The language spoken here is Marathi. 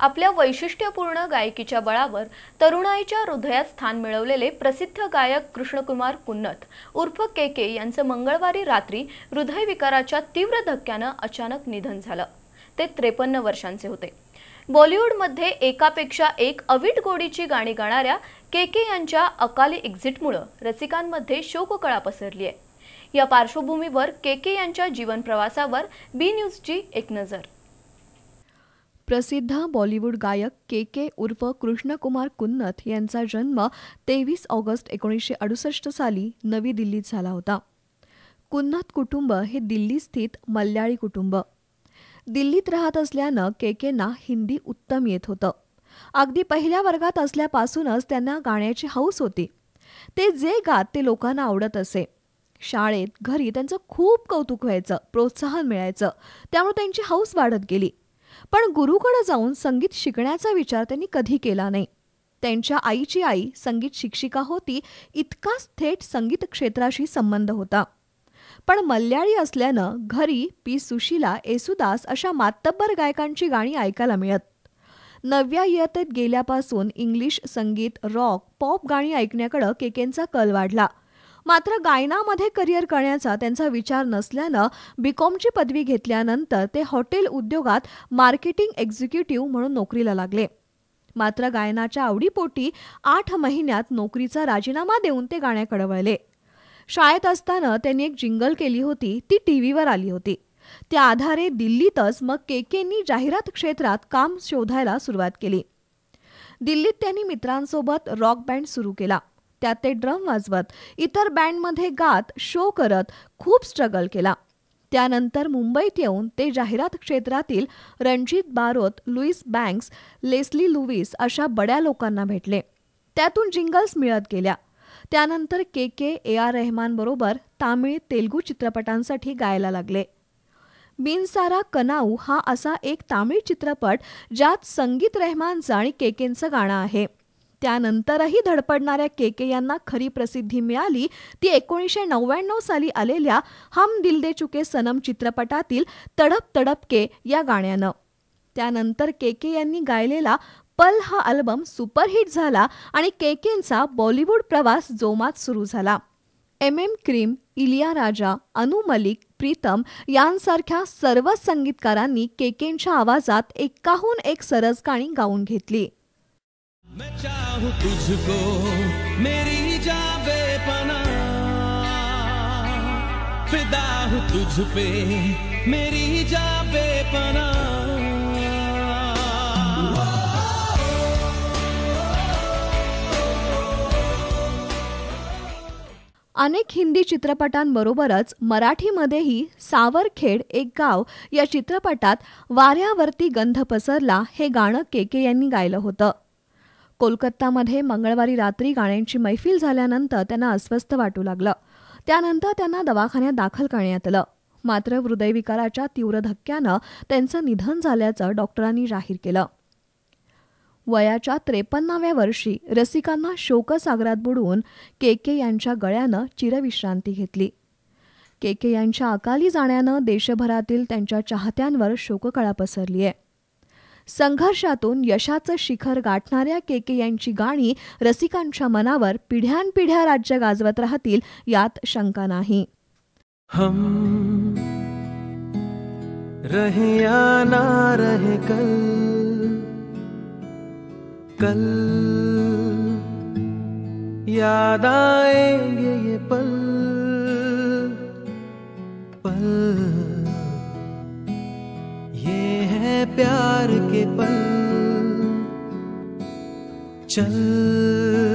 आपल्या वैशिष्ट्यपूर्ण गायकीच्या बळावर तरुणाईच्या हृदयात स्थान मिळवलेले प्रसिद्ध गायक कृष्णकुमार कुन्नत उर्फ के के यांचं मंगळवारी रात्री हृदयविकाराच्या तीव्र धक्क्यानं अचानक निधन झालं ते त्रेपन्न वर्षांचे होते बॉलिवूडमध्ये एकापेक्षा एक अवीट गोडीची गाणी गाणाऱ्या के के यांच्या अकाली एक्झिटमुळं रसिकांमध्ये शोककळा पसरली आहे या पार्श्वभूमीवर के के यांच्या जीवनप्रवासावर बी न्यूजची एक नजर प्रसिद्ध बॉलिवूड गायक के के उर्फ कृष्णकुमार कुन्नथ यांचा जन्म तेवीस ऑगस्ट एकोणीसशे अडुसष्ट साली नवी दिल्लीत झाला होता कुन्नत कुटुंब हे दिल्ली स्थित मल्याळी कुटुंब दिल्लीत राहत असल्यानं के केना हिंदी उत्तम येत होतं अगदी पहिल्या वर्गात असल्यापासूनच त्यांना गाण्याची हौस होती ते जे गात ते लोकांना आवडत असे शाळेत घरी त्यांचं खूप कौतुक व्हायचं प्रोत्साहन मिळायचं त्यामुळे त्यांची हौस वाढत गेली पण गुरुकडे जाऊन संगीत शिकण्याचा विचार त्यांनी कधी केला नाही त्यांच्या आईची आई संगीत शिक्षिका होती इतकाच थेट संगीत क्षेत्राशी संबंध होता पण मल्याळी असल्यानं घरी पी सुशीला येसुदास अशा मातब्बर गायकांची गाणी ऐकायला मिळत नव्या इयत्तेत गेल्यापासून इंग्लिश संगीत रॉक पॉप गाणी ऐकण्याकडं केकेंचा कल वाढला मात्र गायनामध्ये करिअर करण्याचा त्यांचा विचार नसल्यानं बीकॉमची पदवी घेतल्यानंतर ते हॉटेल उद्योगात मार्केटिंग एक्झिक्युटिव्ह म्हणून नोकरीला लागले मात्र गायनाच्या आवडीपोटी आठ महिन्यात नोकरीचा राजीनामा देऊन ते गाण्याकडे वळले शाळेत असताना त्यांनी एक जिंगल केली होती ती टी आली होती त्या आधारे दिल्लीतच मग केकेंनी जाहिरात क्षेत्रात काम शोधायला सुरुवात केली दिल्लीत त्यांनी मित्रांसोबत रॉक बँड सुरू केला त्यात ते ड्रम वाजवत इतर बँडमध्ये गात शो करत खूप स्ट्रगल केला त्यानंतर मुंबईत येऊन ते जाहिरात क्षेत्रातील रणजित बारोत लुईस बँक्स लेस्ली लुईस अशा बड्या लोकांना भेटले त्यातून जिंगल्स मिळत गेल्या त्यानंतर के के ए आर रेहमानबरोबर तामिळ तेलगू चित्रपटांसाठी गायला लागले बिनसारा कनाऊ हा असा एक तामिळ चित्रपट ज्यात संगीत रेहमानचं आणि केकेंचं गाणं आहे त्यानंतरही धडपडणाऱ्या के के यांना खरी प्रसिद्धी मिळाली ती एकोणीसशे नव्याण्णव साली आलेल्या हम दिल दे चुके सनम चित्रपटातील तडप तडप के या गाण्यानं त्यानंतर के के यांनी गायलेला पल हा अल्बम सुपरहिट झाला आणि केकेंचा बॉलिवूड प्रवास जोमात सुरू झाला एम एम क्रीम इलिया राजा अनु मलिक प्रीतम यांसारख्या सर्वच संगीतकारांनी केकेंच्या आवाजात एकाहून एक सरस गाणी गाऊन घेतली मेरी अनेक हिंदी चित्रपटांबरोबरच मराठीमध्येही सावरखेड एक गाव या चित्रपटात वाऱ्यावरती गंध पसरला हे गाणं केके के यांनी गायलं होतं कोलकातामध्ये मंगळवारी रात्री गाण्यांची मैफिल झाल्यानंतर त्यांना अस्वस्थ वाटू लागलं त्यानंतर त्यांना दवाखान्यात दाखल करण्यात आलं मात्र हृदयविकाराच्या तीव्र धक्क्यानं त्यांचं निधन झाल्याचं डॉक्टरांनी जाहीर केलं वयाच्या त्रेपन्नाव्या वर्षी रसिकांना शोकसागरात बुडवून के के यांच्या गळ्यानं चिरविश्रांती घेतली के के यांच्या अकाली जाण्यानं देशभरातील त्यांच्या चाहत्यांवर शोककळा पसरली आहे संघर्षातून यशाचं शिखर गाठणाऱ्या केके यांची गाणी रसिकांच्या मनावर पिढ्यानपिढ्या राज्य गाजवत राहतील यात शंका नाही हम रहे रहे कल कल याद 真。